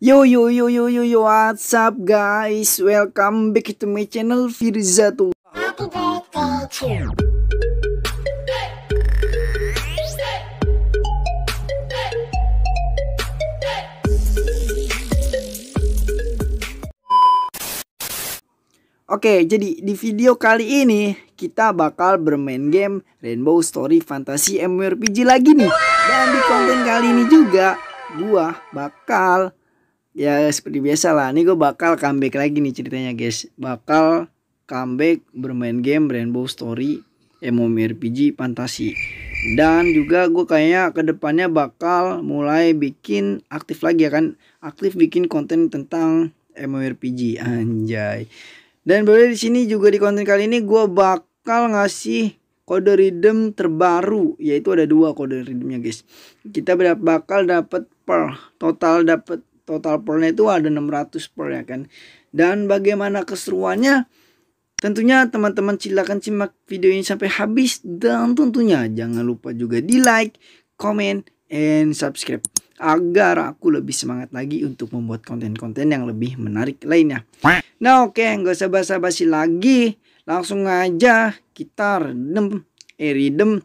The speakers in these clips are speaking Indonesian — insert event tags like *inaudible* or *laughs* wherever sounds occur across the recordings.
Yo yo yo yo yo yo what's up guys welcome back to my channel Firza tuh. Oke, jadi di video kali ini kita bakal bermain game Rainbow Story Fantasy MMORPG lagi nih. Dan di konten kali ini juga gua bakal ya seperti biasa lah ini gue bakal comeback lagi nih ceritanya guys bakal comeback bermain game Rainbow Story MMORPG fantasi dan juga gue kayaknya kedepannya bakal mulai bikin aktif lagi ya kan aktif bikin konten tentang MMORPG anjay dan boleh di sini juga di konten kali ini gue bakal ngasih kode redeem terbaru yaitu ada dua kode redeemnya guys kita bakal dapat per total dapat total pearlnya itu ada 600 pearl ya kan dan bagaimana keseruannya tentunya teman-teman silahkan simak video ini sampai habis dan tentunya jangan lupa juga di like comment and subscribe agar aku lebih semangat lagi untuk membuat konten-konten yang lebih menarik lainnya. Nah oke, okay, nggak usah basa-basi lagi. Langsung aja kita redem, eh redem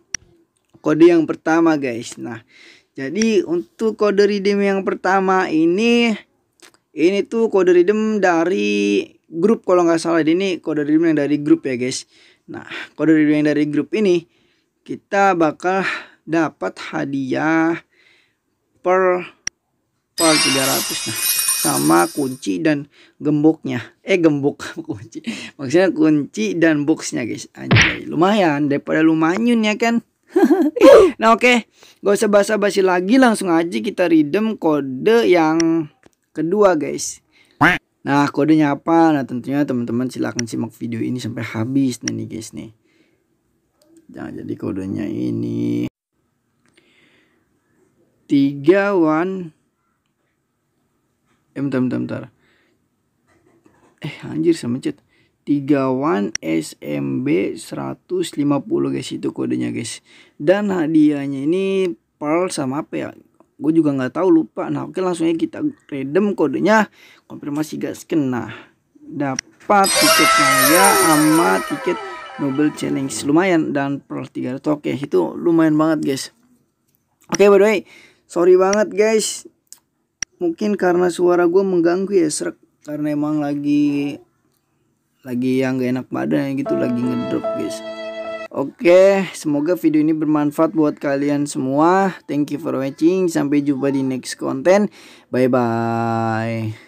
kode yang pertama guys. Nah, jadi untuk kode redeem yang pertama ini ini tuh kode redeem dari grup kalau nggak salah ini kode redeem yang dari grup ya guys. Nah, kode redeem yang dari grup ini kita bakal dapat hadiah per per 300 nah sama kunci dan gemboknya eh gembok *laughs* kunci maksudnya kunci dan boxnya guys anjay lumayan daripada lumayan ya kan *laughs* nah oke, okay. gak usah basa-basi lagi, langsung aja kita redeem kode yang kedua guys. Nah kodenya apa? Nah tentunya teman-teman silahkan simak video ini sampai habis nah, nih guys nih. jangan jadi kodenya ini tiga one eh bentar bentar bentar eh anjir sama chat 31 SMB 150 guys itu kodenya guys dan hadiahnya ini pearl sama apa ya gue juga nggak tahu lupa nah oke langsung aja kita redeem kodenya konfirmasi gas kena dapat tiket maya sama tiket Nobel Challenge lumayan dan per 300 oke itu lumayan banget guys oke by the way sorry banget guys mungkin karena suara gue mengganggu ya serak karena emang lagi lagi yang gak enak badan gitu lagi ngedrop guys Oke, semoga video ini bermanfaat buat kalian semua. Thank you for watching. Sampai jumpa di next konten. Bye bye.